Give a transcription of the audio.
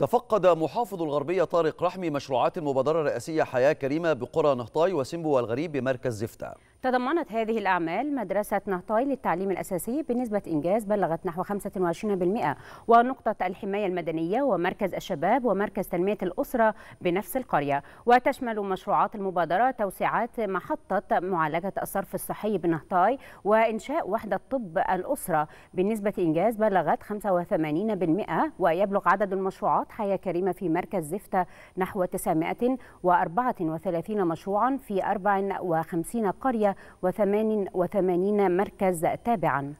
تفقد محافظ الغربية طارق رحمي مشروعات المبادرة الرئاسية حياة كريمة بقرى نهطاي وسمبو والغريب بمركز زفتة تضمنت هذه الأعمال مدرسة نهطاي للتعليم الأساسي بنسبة إنجاز بلغت نحو 25% ونقطة الحماية المدنية ومركز الشباب ومركز تنمية الأسرة بنفس القرية وتشمل مشروعات المبادرة توسيعات محطة معالجة الصرف الصحي بنهطاي وإنشاء وحدة طب الأسرة بنسبة إنجاز بلغت 85% ويبلغ عدد المشروعات حياة كريمة في مركز زفتة نحو 934 مشروعا في 54 قرية 188 مركز تابعاً